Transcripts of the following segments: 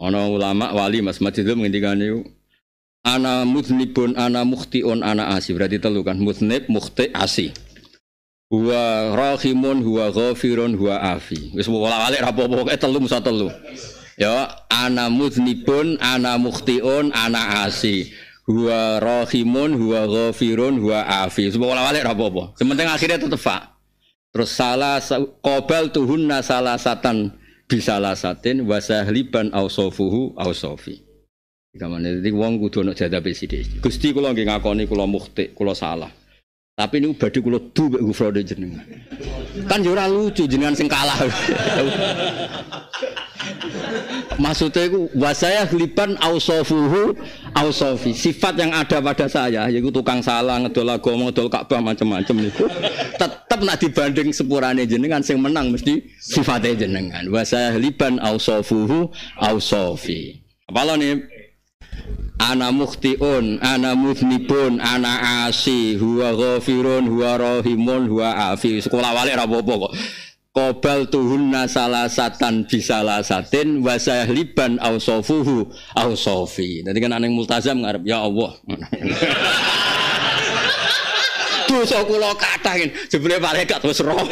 Ana ulama wali Mas Majidul mengendikan itu ana muznibun ana muhtiun ana asi. Berarti telu kan muznib, muhti asi. Huwa rahimun, huwa ghafirun, huwa afi. Wis wala-wali ra apa-apa telu musa telu. Ya, ana muznibun, ana muhtiun ana asi. Huwa rahimun, huwa ghafirun, huwa afi. Wis wala-wali ra apa-apa. Sementing akhirnya tetep fa. Terus salah kobal tuhunna salah satan bisalah satin wasahliban ausofuhu ausofi. Kamane dadi wong kudu ana jadabe sithik. Gusti kula nggih ngakoni kula mukhti, kula salah. Tapi niku badhe kula du mek gufrode jenengan. Kan yo ora lucu jenengan sing kalah. Maksudnya itu wasaya liban ausofuhu ausofi. Sifat yang ada pada saya yaitu tukang salah, ngedol agama, ngedol Ka'bah macam-macam itu. Tetap nak dibanding sepurane jenengan sing menang mesti sifatnya jenengan. Wasaya liban ausofuhu ausofi. Apa nih? Ana mukhtiun, ana muznibun, ana asi, huwa ghafirun, huwa rahimun, huwa afi. Sekolah wali rapopo kok. Kobal tuhunna salah satan bisalah satin wasayah liban ausofuhu ausofi. Jadi kan aneh multazam ngarep ya Allah. Dosa kula kathah yen jebule malaikat wis roh.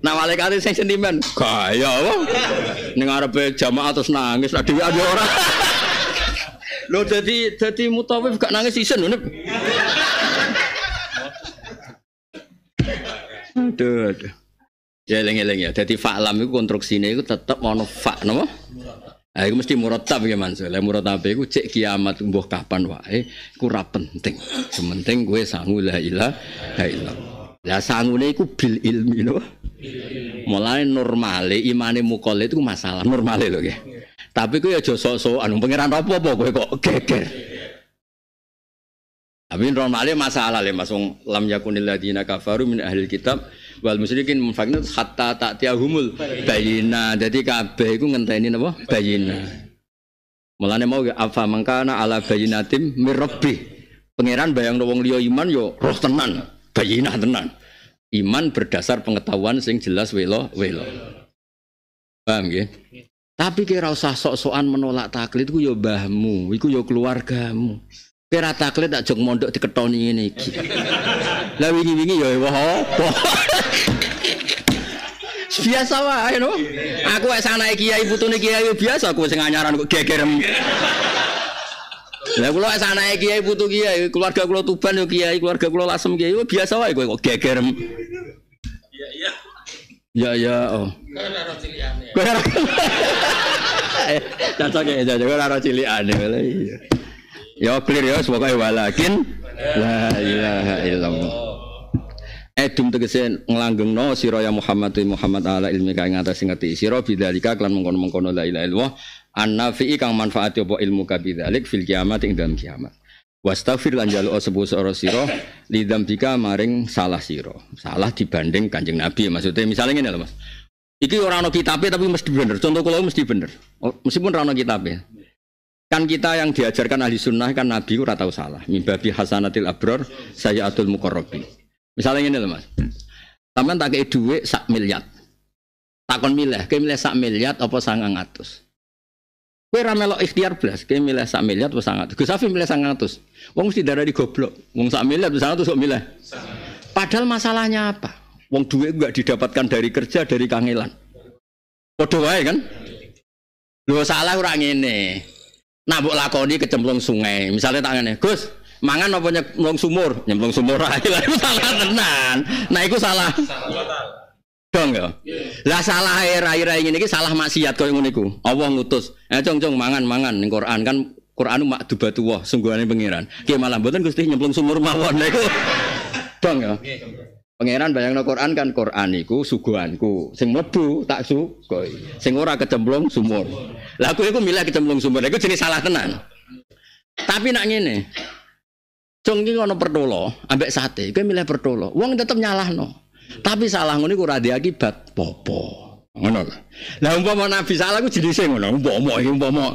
Nah malaikat sing sentimen gaya allah? Ning arepe jamaah terus nangis lah dhewe ora. Lho dadi dadi mutawif gak nangis isen ngene. Aduh, aduh. Ya lengi ya, lengi ya. Jadi faklam itu konstruksinya itu tetap mau fak, nama. Ah, itu mesti muratab ya Mas. Lah muratab itu cek kiamat buah kapan wae, iku rap penting. Sementing gue lah ilah, lah ilah. Lah sangune iku bil ilmi no. Mulai normale imane mukole itu masalah normale loh. ya. Tapi gue ya aja so anu pangeran apa-apa gue kok geger. Tapi normale masalah le lam yakunil ladina kafaru min ahli kitab wal musyrikin munfakin hatta tiahumul bayina. Jadi kabeh iku ngenteni napa? Bayina. Mulane mau ya, afa mangkana ala bayinatim mirabbi. Pangeran bayang wong liya iman yo ya roh tenan, bayina tenan. Iman berdasar pengetahuan sing jelas welo welo. Paham nggih? Tapi kira usah sok-sokan menolak taklid iku yo ya mbahmu, iku yo keluargamu. Kira takle tak jog mondok diketoni ngene iki. Lah wingi-wingi ya wah biasa wae no. Aku wis anake kiai putune kiai biasa aku sing anyaran kok gegerem. Lah kula wis anake kiai putu kiai, keluarga kula Tuban yo kiai, keluarga kula Lasem kiai biasa wae kowe kok gegerem. Iya iya. Ya ya oh. Kowe ora cilikane. Eh, cocok ya, cocok ora cilikane. Iya. Ya clear ya semoga ya. walakin la ilaha illallah. Edum eh, tegese no sira ya Muhammad ya Muhammad ala ilmi kang ngatasi ngerti sira bidzalika kelan mengkono-mengkono la ilaha illallah annafi'i kang manfaat apa ilmu kabidzalik fil kiamat ing dalam kiamat. Wastafir lan jaluk sepuh sira sira lidzambika maring salah sira. Salah dibanding Kanjeng Nabi maksudnya misalnya ngene lho Mas. Iki ora ana kitabe tapi mesti bener. Contoh kula mesti bener. Oh, meskipun ora ana kitabe. Kan kita yang diajarkan ahli sunnah kan Nabi ora tahu salah. Mimbabi hasanatil abror saya atul mukorobi. Misalnya ini loh mas. Taman tak kayak duit sak miliar. Takon milih, kayak milih sak miliar apa sangang atus. Kue ramelo ikhtiar belas, kayak milih sak miliar apa sangat. Gus Safi milih sangang atus. Wong mesti darah di goblok. Wong sak miliar apa sangat sok milih. Padahal masalahnya apa? Wong duit gak didapatkan dari kerja, dari kangelan. Podo wae kan? Lu salah orang ini Nah, mbok lakoni kecemplung sungai. Misalnya tangannya, Gus, mangan apa nyemplung sumur? Nyemplung sumur ae. Lah itu salah tenan. Nah, itu salah. Dong ya. Lah salah air era ini iki salah maksiat kau yang iku. Allah ngutus, "Eh cung cung mangan mangan ning Quran kan Quranu makdubatu wah sungguhane pangeran." Ki malam mboten Gusti nyemplung sumur mawon niku. Dong ya. Pangeran no Quran kan Quran iku suguhanku. Sing mlebu tak su, Sing ora kecemplung sumur. Lah aku iku milih kecemplung sumur. Iku jenis salah tenan. Tapi nak ngene. Cung iki perdolo pertolo ambek sate. Kowe milih pertolo. Wong tetep nyalahno. Tapi salah ngono iku ora akibat popo. Ngono. Lah umpama nabi salah ku jenise ngono. Umpama iki umpama.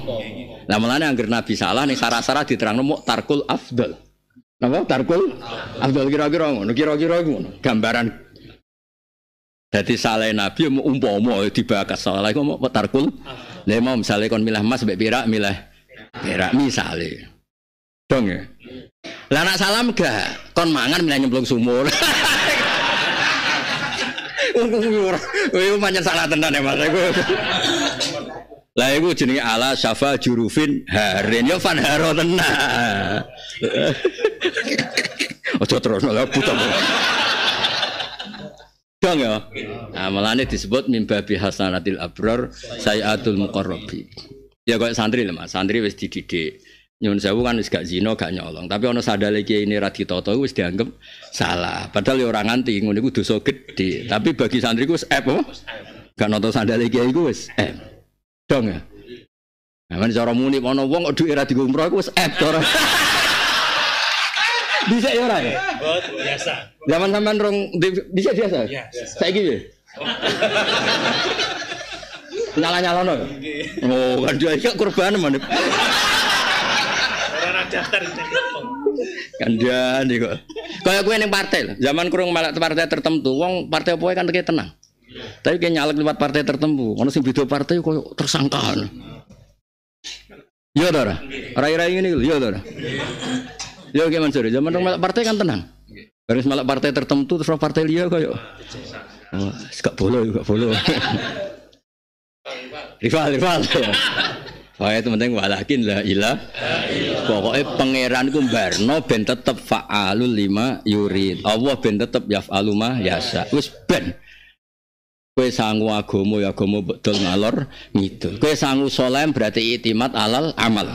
Lah mulane anggere nabi salah ning sarah-sarah diterangno muk tarkul afdal. Napa tarkul? Abdul kira-kira ngono, kira-kira ngono. Gambaran Jadi salah Nabi umpama dibakar salah iku mau tarkul. Lah mau misale kon milah emas mbek milah perak misale. Dong ya. Lah nak salam gak kon mangan milah nyemplung sumur. Wong ora. Wis pancen salah tenan ya Mas. Lah iku jenenge ala syafa jurufin harin yo fan haro tenan. Ojo terus lha buta. Dong ya. Nah, melane disebut mimba hasanatil abror sayatul muqarrabi. Ya kok santri lah Mas, santri wis dididik. Nyun sewu kan wis gak zina, gak nyolong, tapi ana sadale kiai ini ra ditoto wis dianggap salah. Padahal ya ora nganti ngene iku dosa gedhe. Tapi bagi santri ku wis ep. Gak nonton sadale kiai iku wis ep. Dong ya. Nah, men kan cara muni ana wong kok dhuwit ra digo umroh iku wis ep cara. Bisa ya ora ya? Biasa. Zaman sampean rong bisa biasa? Iya, biasa. Saiki ya. Nyala-nyalono Oh, kan dia iki kurban mana Ora daftar Kandian iki kok. Kayak gue ning partai, zaman kurung malah partai tertentu, wong partai apa kan teke tenang. Tapi kayak nyalek lewat partai tertentu, Kalau sih beda partai kok tersangka. Iya dora, rai-rai ini iya dora. Iya gimana sih? zaman malah partai kan tenang. Baru malah partai tertentu terus partai dia koyo. Wah, oh, gak boleh, gak boleh. rival, rival. Pokoknya itu penting walakin lah ilah. Pokoknya pangeran ku berno ben tetep fa'alul lima yurid. Allah ben tetep aluma yasa. Wis ben. Kue sanggu agomo ya agomo betul ngalor gitu. Kue sanggu solem berarti itimat alal amal.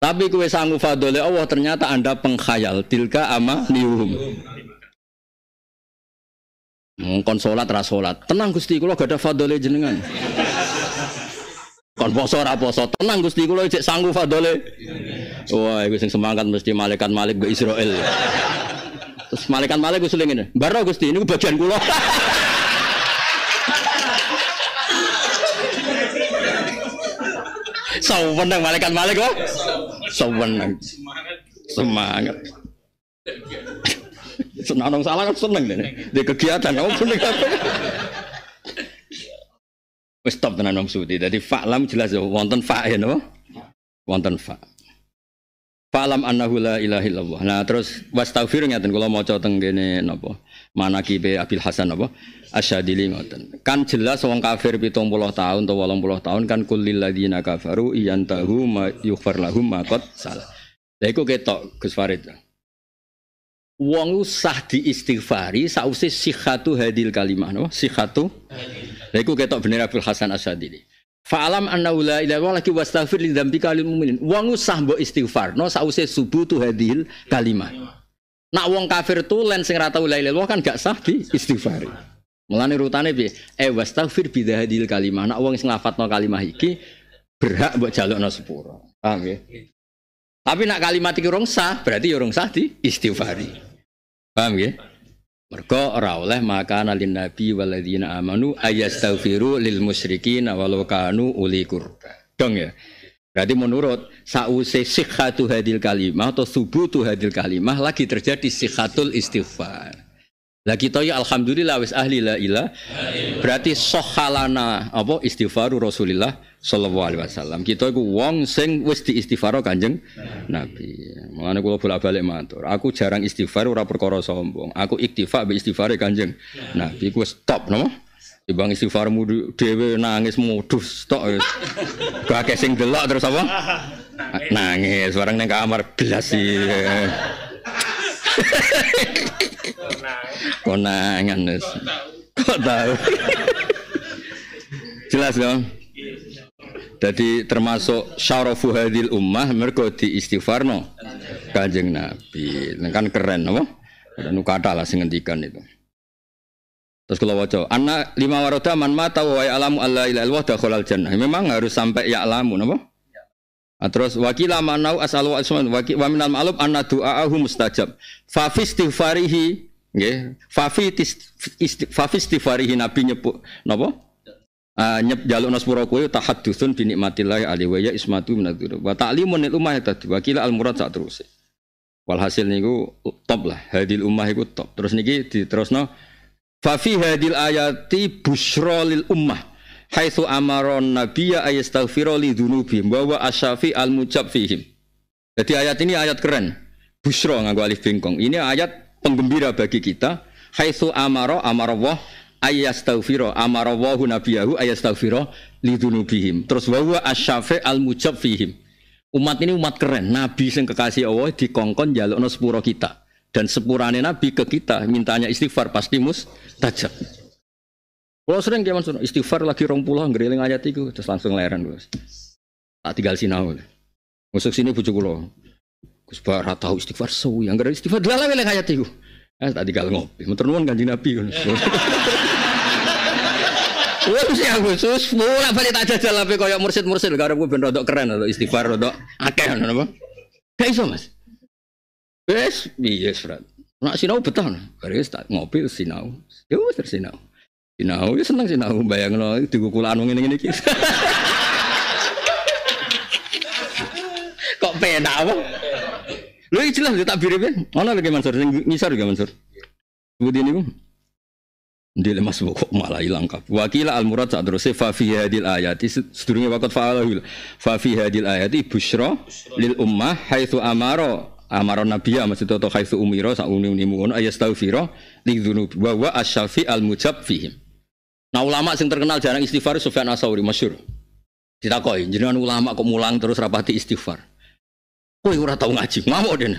Tapi kue sanggu fadole Allah ternyata anda pengkhayal tilka ama niuhum. Mengkon solat ras Tenang gusti kulo gak ada fadole jenengan. Kon poso raposo Tenang gusti kulo cek sanggu fadole. Wah, gue sing semangat mesti malaikat malik ke Israel. Terus malaikat malik gue selingin. Baro gusti ini bagian kulo. Sewenang malaikat malik kok. Sewenang. Semangat. Senang salah kan seneng deh. Di kegiatan kamu pun apa. stop dengan Imam Suti. jadi faklam jelas ya wonten fa ya napa? Wonten fa. faklam annahu la ilaha illallah. Nah terus was taufir ngaten kalau mau coteng gini, nopo manakibe Abil Hasan apa Asyadili ngoten. Kan jelas wong kafir 70 tahun atau 80 tahun kan kulil ladzina kafaru tahu ma yughfar lahum ma qad salah. Lah iku ketok Gus Farid. Wong usah diistighfari sause sihatu hadil kalimah no sihatu. Lah iku ketok bener Abil Hasan Asyadili. Fa'alam anna ila wong laki wastafir li dzambika lil mu'minin. Wong usah mbok istighfar no subuh tu hadil kalimah. Nak wong kafir len sing rata ulai la kan gak sah di istighfari. Mulane rutane piye? E wastaghfir bidahadil kalimah. Nak wong sing lafadzno kalimah iki berhak mbok jalukno sepuro. Paham ya? Tapi nak kalimat iki rong sah, berarti ya rong sah di istighfari. Paham ya? Mergo ora oleh maka nalin nabi waladina amanu ayastaghfiru lil musyrikin walau kanu uli qurba. Dong ya. Berarti menurut sause sikhatu hadil kalimah atau subutu hadil kalimah lagi terjadi sikhatul istighfar. Lah kita ya alhamdulillah wis ahli la ilah. Berarti sohalana apa istighfaru Rasulillah sallallahu alaihi wasallam. Kita iku wong sing wis diistighfaro Kanjeng Nabi. Mulane kula bolak-balik matur. Aku jarang istighfar ora perkara sombong. Aku iktifa be istighfare Kanjeng Nabi. Iku stop napa? Ibang istighfarmu dhewe nangis modus tok. Gak sing delok terus apa? Nangis, bareng ke kamar belas sih. Konangan wis. Kok tahu? Jelas dong. Jadi termasuk syarafu hadil ummah mergo di istighfarno Kanjeng Nabi. Kan keren apa? ada nukata lah sing ngendikan itu. Terus kalau waca, anak lima waroda man mata wa allah alla ilal wah dakhalal jannah. Memang harus sampai ya'lamu no? Ah, terus wakilah manau asal wa asman wakil wa minal ma'lub anna du'aahu mustajab. Fa fi istighfarihi nggih, fa fi istighfarihi nabi nyebut napa? Uh, nyep jaluk nasbura kuwi tahaddutsun bi nikmatillah ali wa ya ismatu minadzur wa ta'limun lil ummah ya tadi wakil al murad sak terus walhasil niku top lah hadil ummah iku top terus niki diterusno fa fi hadil ayati busra lil ummah haitsu amaron nabiyya ayastaghfira li dzunubi wa wa asyafi al mujab fihim. Jadi ayat ini ayat keren. Busro nganggo alif bengkong. Ini ayat penggembira bagi kita. Haitsu amara amarallah ayastaghfira amarallahu nabiyahu ayastaghfira li dzunubihim. Terus wa wa asyafi al mujab fihim. Umat ini umat keren. Nabi sing kekasih Allah dikongkon jalukno sepuro kita. Dan sepurane Nabi ke kita mintanya istighfar pasti mus tajab. Kalau sering kayak maksud istighfar lagi rong pulau ngereling ayat tiku, terus langsung leheran gue. Tak tinggal sinau. Masuk sini bujuk lo. Gus Bar tahu istighfar sewu yang ngereling istighfar dalam ngereling ayat tiku. Eh, tak tinggal ngopi. Mentor nuan ganjil Nabi. sih aku sus, mulai balik tak jajal ape koyo mursid-mursid gue ben rodok keren atau istighfar rodok akeh ngono bang? iso Mas. yes yes, Fred. Nak sinau betah. Karep tak ngopi sinau. Yo tersinau. Sinau, ya seneng sinau bayang no di kukulan ngene ngene iki. Kok pena apa? Lho iki jelas tak biri ya. Ono lagi Mansur sing ngisor ya Mansur. Budi niku. dia Mas kok malah ilang kap. Wakila al murad sak terus fa fi hadil ayati sedurunge waqt fa'ala fa fi hadil ayati busyra lil ummah haitsu amara amaron nabiya maksud atau haitsu umira sak uni-unimu ngono ayastawfira li dzunub wa asyafi al mujab fihim Nah ulama sing terkenal jarang istighfar Sufyan Asauri masyur. koi jenengan ulama kok mulang terus rapati istighfar. Koi ora tau ngaji, ngamuk dene.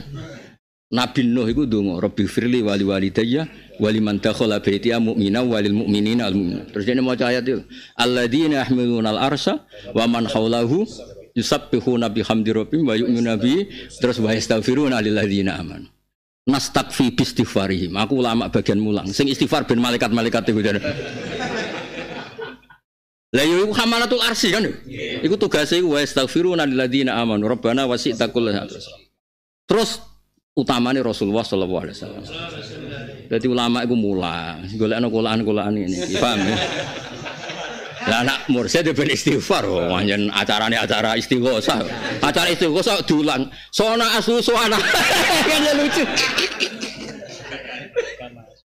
Nabi Nuh iku donga, Rabbi firli wali walidayya wali man dakhala baitiya mu'mina walil mu'minina al mu'min. Terus dene maca ayat itu, alladzina yahmiluna al arsha wa man haulahu yusabbihuna bihamdi rabbihim wa yu'minuna bi terus wa yastaghfiruna lil ladzina aman. Nastakfi bi istighfarihim. Aku ulama bagian mulang. Sing istighfar ben malaikat-malaikat itu. Lah yo iku hamalatul arsi kan yo. Yeah. Iku tugase iku wastaghfiruna lilladzina amanu rabbana wasi'ta kulla Terus utamane Rasulullah sallallahu alaihi wasallam. Jadi ulama iku mula, golekno kulaan-kulaan ini. Paham ya? Lah anak mursyid ben istighfar wajen oh, anjen acarane acara istighosah. Acara istighosah dulan. Sona asu suana. Kan lucu.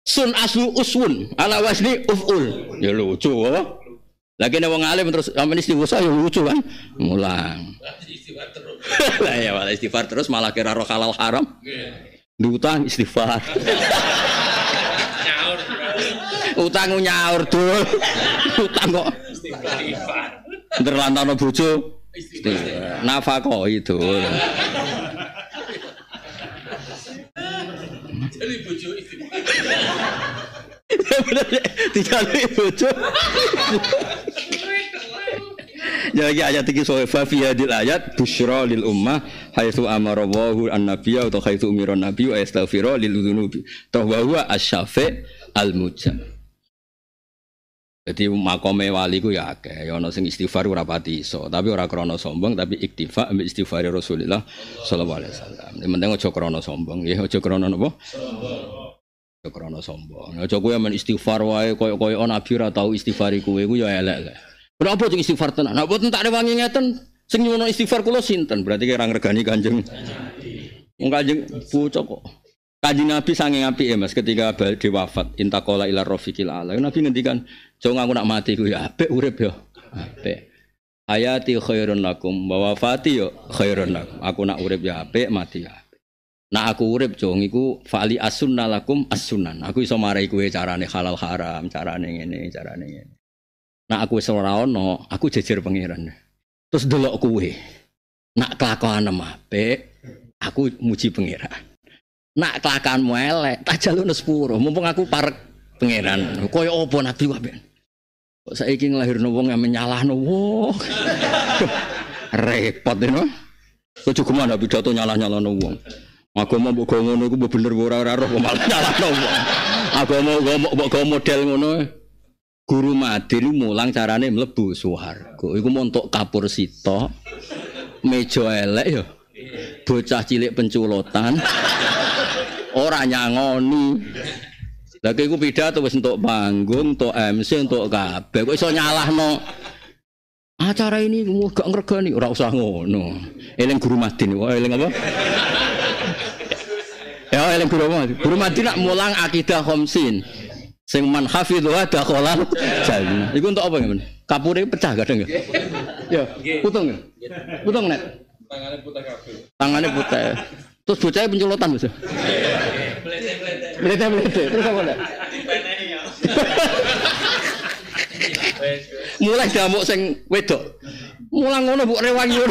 Sun asu uswun ala wasni uful. Ya lucu lagi nih wong alim terus ini istighosah saya lucu kan? Mulang. Lah ya malah istighfar terus malah kira roh halal haram. Iya. Diutang istighfar. Utang nyaur dul. Utang kok. Istighfar. Terlantano bojo. Istighfar. Nafako itu. Jadi bojo istighfar. Bener, bojo ya lagi ayat iki soal fa hadil ayat bushra lil ummah amar amara an nabiya atau haitsu umiran nabiyyu ayastaghfira lil dzunubi. Toh wa huwa asyafi al mujam. Jadi makome wali ku ya ke ya ana sing istighfar ora pati iso, tapi ora krana sombong tapi iktifa ambek istighfar Rasulullah sallallahu alaihi wasallam. ini penting aja krana sombong, Ya aja krana napa? Sombong. Aja krana sombong. Aja kowe men istighfar wae koyo-koyo nabi ora tau istighfari kowe ku ya elek-elek. Berapa sing istighfar tenan? Nah, buat tak rewangi ngeten, sing nyuwun istighfar kulo sinten? Berarti kira ngregani Kanjeng. Wong Kanjeng bocah kok. Kanjeng Nabi sange api ya Mas ketika di wafat intakola ila rafiqil ala. Nabi ngendikan, "Jangan aku nak mati ku ya apik urip ya." Apik. Hayati khairun lakum wa wafati yo khairun lakum. Aku nak urip ya apik, mati ya Nah Nah, aku urip jong iku fali asunna lakum asunan. Aku iso marai kowe carane halal haram, carane ngene, carane ngene. Nak aku seorang ora ono, aku jejer pangeran. Terus delok kue. Nak kelakuan apik, aku muji pangeran. Nak kelakuan elek, tak jalur sepuro. Mumpung aku parek pangeran. Koyo opo nabi wae. Kok ingin lahir nubung yang menyalah wong. Repot ngono. Kok cukup mana pidato nyalah nyalah wong. Agama mbok go ngono iku bener ora ora roh malah nyalahno wong. Agama mbok go model ngono. Guru Madin mulang carane mlebu swarga. Iku montok kapur sitok. Meja elek ya. Bocah cilik penculotan. Ora nyangoni. Lah iku pidato wis entuk panggung, entuk MC, entuk kabeh. Kok iso nyalahno acara ini gak ngergani ora usah ngono. Eling Guru Madin, wae eling apa? ya eling Guru Madin. Guru Madin nak mulang akidah khomsin Sing man ada dakhalan jannah. Iku untuk apa nggih? Kapure pecah kadang ya? Ya, nggih. Ya, putung ya, Putung nek. Tangane putih kabeh. Tangane putih. Terus bocahnya pencelotan bos. blete, blete. Terus apa nek? Ya. Mulai jamuk sing wedok. Mulang ngono buk rewangi.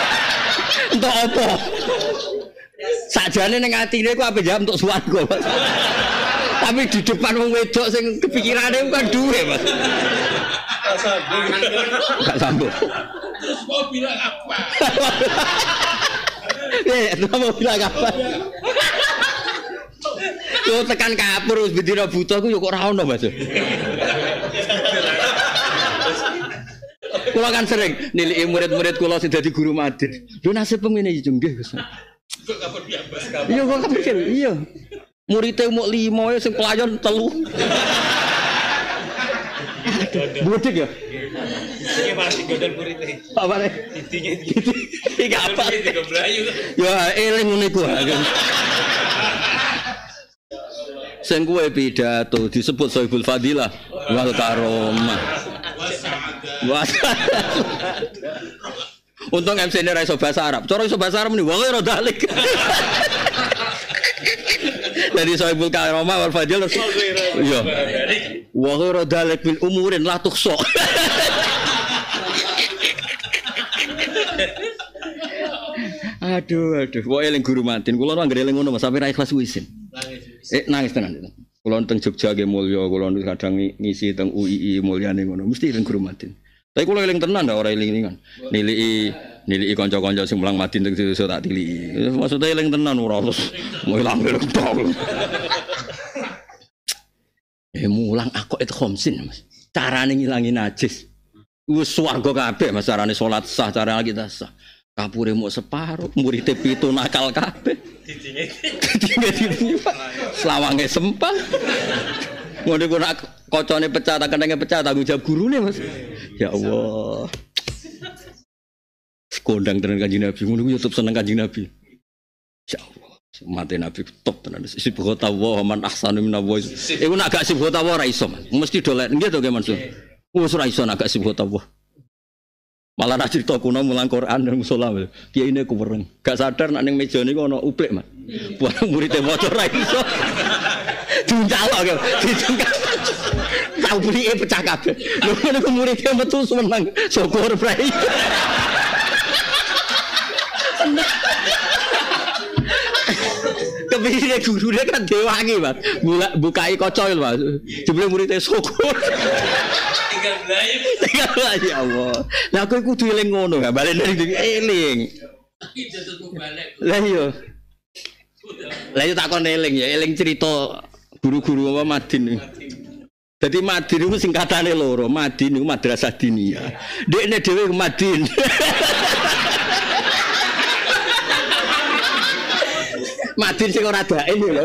Entuk apa? Sakjane ning atine ku ape jam untuk swarga. Tapi di depan wong wedok sing kepikirane bukan duwe, Mas. Enggak sambung. Terus mau bilang apa? Ya, mau bilang apa? Yo tekan kapur terus bendina buta ku yo kok ora ono, Mas. Kula kan sering niliki murid-murid kula sing dadi guru madin. Lho nasib pengene iki nggih, Gus. Iya gua kepikir, iya. Murite mau lima ya, sing pelayan telu. Budik ya? Ini iya, malah digodol muridnya. Apa nih? Intinya itu. Ini apa? Ya, eling ngene ku. Sing kuwe pidato disebut Sohibul Fadilah wal karomah. Untung MC nya raiso bahasa Arab. Coro iso bahasa Arab nih, wong ora e dalik dari Sohibul Karoma wal Fadil terus iya wa ghairu dalik bil umurin la tuhsa aduh aduh kok eling guru mantin kula nang eling ngono Mas sampe ra ikhlas wisin eh nangis tenan kula teng Jogja ge mulya kula kadang ngisi teng UII mulyane ngono mesti eling guru mantin tapi kula eling tenan ora eling-elingan nilii nilai kanca-kanca sing mulang mati ning desa tak tili, Maksudnya yang tenan ora terus mulang tok. Eh mulang aku itu homsin Mas. Cara nih ngilangin najis. Wis swarga kabeh Mas nih sholat sah, cara lagi sah. Kapure mau separuh, muridnya itu nakal kabeh. Didinge didinge. Slawange sempal. Ngono ku nak kocone pecah, tak kenenge pecah tanggung jawab nih Mas. Ya Allah kondang tenan kanjeng Nabi ngono ku tetep seneng kanjeng Nabi. Ya Allah, mate Nabi top tenan. Sibgha tawwa man ahsanu min Allah. Iku nak gak sibgha tawwa ora iso, Mesti dolek nggih to Ki Mansur. Wis ora iso nak gak sibgha tawwa. Malah nak cerita kuno mulang Quran dan musola, dia ini aku kuwereng. Gak sadar nak neng meja ini kono uplik mas. Buat muridnya mau cerai iso. Diuncal loh, dicungkal. Tahu beri pecah kabe. Lalu muridnya metu semenang, syukur berarti. guru dia kan dewangi mas Bula, bukai kocol mas jebule muridnya syukur tinggal belayu tinggal belayu ya Allah nah aku itu dieling ngono gak balik dari diri eling lah iya lah iya takon eling ya eling cerita guru-guru apa Madin jadi Madin itu singkatannya loro Madin itu madrasah dinia dia ini dewe Madin Madin sing ora ini loh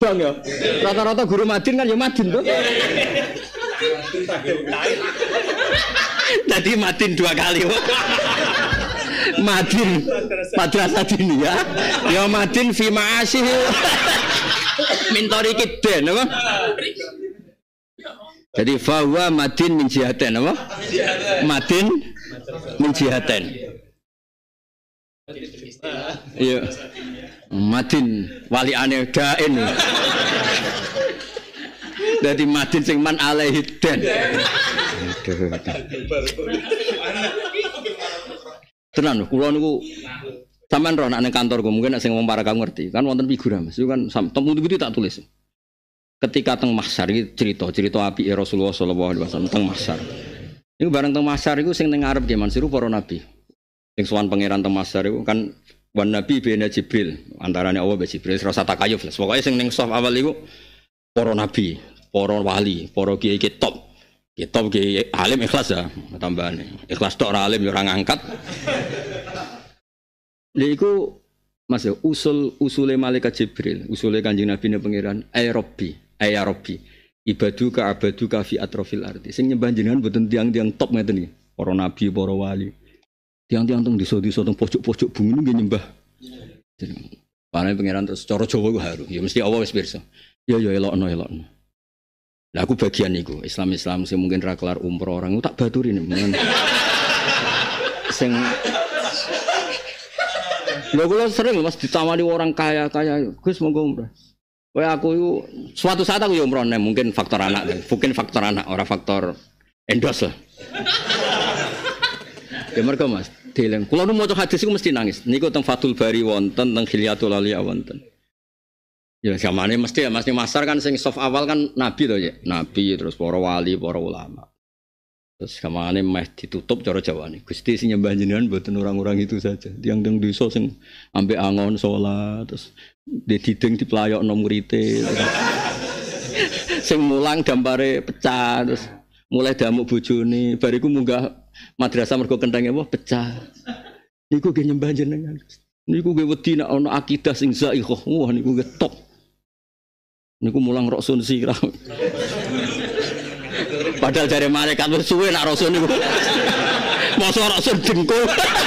Bang ya. Rata-rata guru Madin kan ya Madin tuh. Jadi Madin dua kali. Madin madrasah ini ya. ya Madin fi ma'asih. Mintori kiden apa? Jadi fawa madin min jihaten apa? Madin min jihaten. Iya. Madin wali ane dain. Jadi madin sing man alaihi den. Tenan kula niku sampean roh kantor gue mungkin nek sing wong para kamu ngerti. Kan wonten figura Mas. Itu kan temu itu tak tulis. Ketika teng mahsyar iki cerita cerita api Rasulullah sallallahu alaihi wasallam teng mahsyar. Iku bareng teng mahsyar iku sing ning ngarep ki Mansiru para nabi yang suan pangeran Temasar itu kan wan nabi bina Jibril, antaranya Allah bina Jibril rasa takayuf. lah sing yang saf awal itu poro nabi, poro wali, poro kiai top. kitab kiai alim ikhlas ya tambahan Ikhlas tok ora alim ya orang angkat jadi itu Masih ya, usul usule malaikat Jibril, usule Kanjeng Nabi ne pangeran, ay Robbi, ay ya Robbi. Ibaduka abaduka fi atrofil arti. Sing nyembah jenengan betul tiang-tiang top ngeten iki. Para nabi, poro wali tiang-tiang teng diso diso teng pojok-pojok bumi ini nyembah jenengan. Panai pangeran terus coro jowo gue haru. Ya mesti awas pirsa. Ya ya elok no. Lah aku bagian itu Islam-Islam sih mungkin raklar umroh orang tak baturi mungkin. sing Gak gue sering Mas ditawari orang kaya-kaya, Gus gue umroh. Wah aku itu suatu saat aku umroh umroh mungkin faktor anak, mungkin faktor anak, orang faktor endos lah. Ya mereka Mas, dileng. Kalau nu mau hadis sih, mesti nangis. Niku tentang Fatul Bari wonten, tentang Hilyatul Aliyah wonten. Ya ini mesti ya Mas Masar kan sing soft awal kan nabi tuh ya. Nabi terus para wali, para ulama. Terus kemana meh ditutup cara Jawa nih. Gusti sing nyembah jenengan buat orang-orang itu saja. Tiang tiang desa sing ambek angon sholat terus dideng di pelayok nomurite. sing mulang dampare pecah terus mulai damuk bujuni. bariku munggah Madrasah mergo kendang wah pecah. Niku nggih nyembah jenengan. Niku gue wedi nak ana akidah sing zaihah, wah niku nggih top. Niku mulang rok sih sirah. Padahal dari malaikat wis suwe nak rasul niku. Masa rok dengkul.